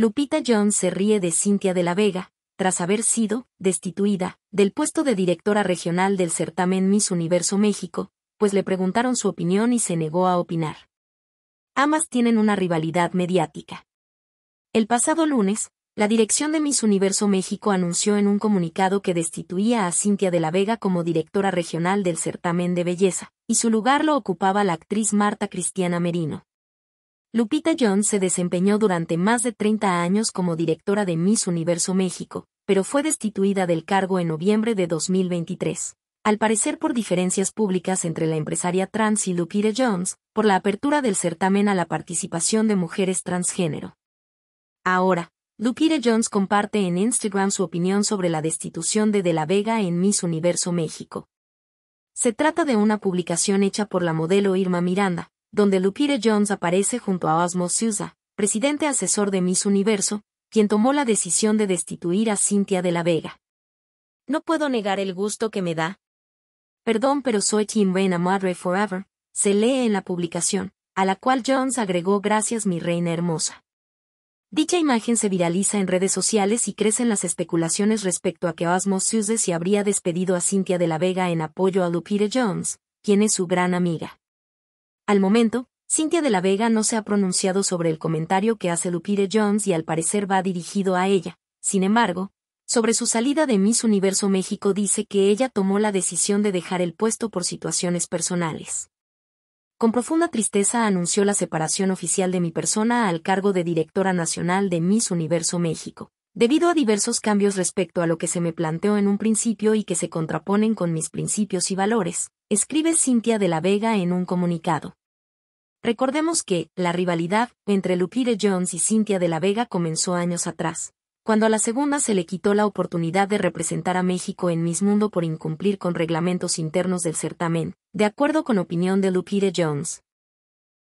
Lupita Jones se ríe de Cintia de la Vega, tras haber sido destituida del puesto de directora regional del certamen Miss Universo México, pues le preguntaron su opinión y se negó a opinar. Ambas tienen una rivalidad mediática. El pasado lunes, la dirección de Miss Universo México anunció en un comunicado que destituía a Cintia de la Vega como directora regional del certamen de belleza, y su lugar lo ocupaba la actriz Marta Cristiana Merino. Lupita Jones se desempeñó durante más de 30 años como directora de Miss Universo México, pero fue destituida del cargo en noviembre de 2023. Al parecer por diferencias públicas entre la empresaria trans y Lupita Jones, por la apertura del certamen a la participación de mujeres transgénero. Ahora, Lupita Jones comparte en Instagram su opinión sobre la destitución de De la Vega en Miss Universo México. Se trata de una publicación hecha por la modelo Irma Miranda, donde Lupita Jones aparece junto a Osmo Sousa, presidente asesor de Miss Universo, quien tomó la decisión de destituir a Cynthia de la Vega. No puedo negar el gusto que me da. Perdón, pero soy quien reina madre forever, se lee en la publicación, a la cual Jones agregó gracias mi reina hermosa. Dicha imagen se viraliza en redes sociales y crecen las especulaciones respecto a que Osmo Sousa se habría despedido a Cynthia de la Vega en apoyo a Lupita Jones, quien es su gran amiga. Al momento, Cintia de la Vega no se ha pronunciado sobre el comentario que hace Lupita Jones y al parecer va dirigido a ella. Sin embargo, sobre su salida de Miss Universo México dice que ella tomó la decisión de dejar el puesto por situaciones personales. Con profunda tristeza anunció la separación oficial de mi persona al cargo de directora nacional de Miss Universo México, debido a diversos cambios respecto a lo que se me planteó en un principio y que se contraponen con mis principios y valores, escribe Cintia de la Vega en un comunicado. Recordemos que, la rivalidad, entre Lupita Jones y Cintia de la Vega comenzó años atrás, cuando a la segunda se le quitó la oportunidad de representar a México en Miss Mundo por incumplir con reglamentos internos del certamen, de acuerdo con opinión de Lupita Jones.